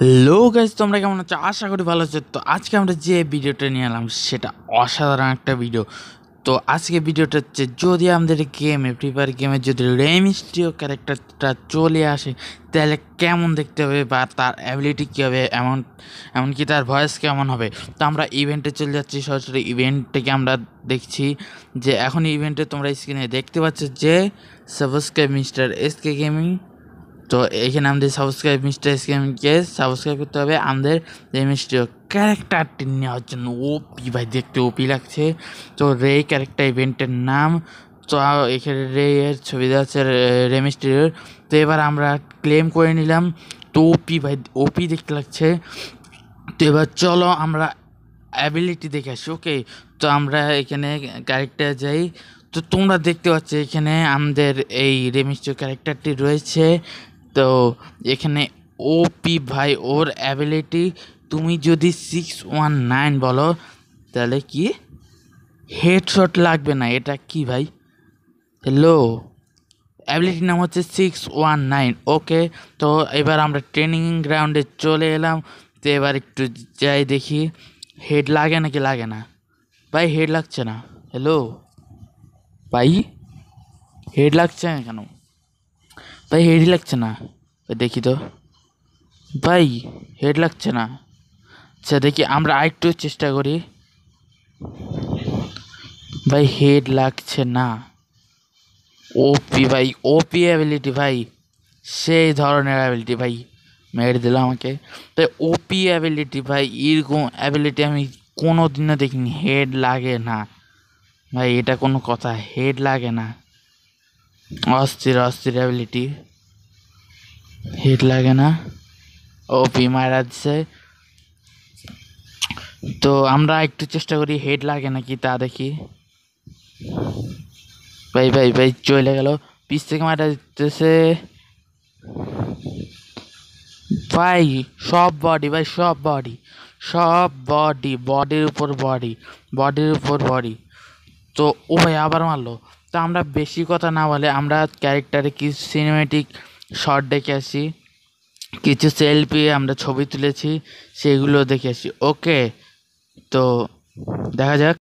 hello guys তোমরা কেমন আছো আশা করি ভালো আছো তো আজকে আমরা যে ভিডিওটা নিয়ে এলাম সেটা অসাধারণ একটা ভিডিও তো আজকে ভিডিওটা হচ্ছে যদি আমাদের গেমে ফ্রি ফায়ার গেমে যদি রেমিস্ট্রিও ক্যারেক্টারটা চলে আসে তাহলে কেমন দেখতে হবে বা তার অ্যাবিলিটি কী হবে এমন এমনকি তার ভয়েস কেমন হবে তো আমরা ইভেন্টে চলে যাচ্ছি সরাসরি ইভেন্টটাকে আমরা দেখছি যে এখন ইভেন্টে তোমরা স্ক্রিনে দেখতে পাচ্ছ যে subscribe mister S K gaming তো এখানে আমাদের সাবস্ক্রাইব মিস্টার স্ক্যামকে সাবস্ক্রাইব করতে হবে আমাদের এই মিস্টার ক্যারেক্টারটি নেওয়ার জন্য ওপি ভাই দেখতে ওপি লাগছে তো রে ক্যারেক্টার ইভেন্টের নাম তো এখানে রে এর ছবি আছে হচ্ছে রেমিস্ট্রির তো এবার আমরা ক্লেম করে নিলাম তো ওপি ভাই ওপি দেখতে লাগছে তো এবার চলো আমরা অ্যাবিলিটি দেখে আসি ওকে তো আমরা এখানে ক্যারেক্টার যাই তো তোমরা দেখতে পাচ্ছ এখানে আমাদের এই রেমিস্ট্রিয় ক্যারেক্টারটি রয়েছে তো এখানে ওপি ভাই ওর অ্যাবিলিটি তুমি যদি সিক্স ওয়ান নাইন বলো তাহলে কি হেডশট লাগবে না এটা কি ভাই হ্যালো অ্যাবিলিটির নাম হচ্ছে সিক্স ওয়ান নাইন ওকে তো এবার আমরা ট্রেনিং গ্রাউন্ডে চলে এলাম তো এবার একটু যাই দেখি হেড লাগে নাকি লাগে না ভাই হেড লাগছে না হ্যালো ভাই হেড লাগছে না কেন ভাই হেড লাগছে না ভাই দেখি তো ভাই হেড লাগছে না আচ্ছা দেখি আমরা আরেকটু চেষ্টা করি ভাই হেড লাগছে না ওপি ভাই ওপি অ্যাবিলিটি ভাই সেই ধরনের অ্যাবিলিটি ভাই মেরে দিল আমাকে তাই ওপি অ্যাবিলিটি ভাই এরকম অ্যাবিলিটি আমি কোনো দিনও দেখিনি হেড লাগে না ভাই এটা কোনো কথা হেড লাগে না অস্থির অস্থির অ্যাবিলিটি হিট লাগে না ওপি মারা দিছে তো আমরা একটু চেষ্টা করি হেড লাগে নাকি তা দেখি ভাই ভাই ভাই চলে গেল পিস থেকে মারা দিতেছে ভাই সব বডি ভাই সব বডি সব বডি বডির উপর বডি বডির উপর বডি তো ও ভাই আবার মারলো তো আমরা বেশি কথা না বলে আমরা ক্যারেক্টারে কিছু সিনেমেটিক শট দেখে আসি কিছু সেলফি আমরা ছবি তুলেছি সেগুলো দেখে আসি ওকে তো দেখা যাক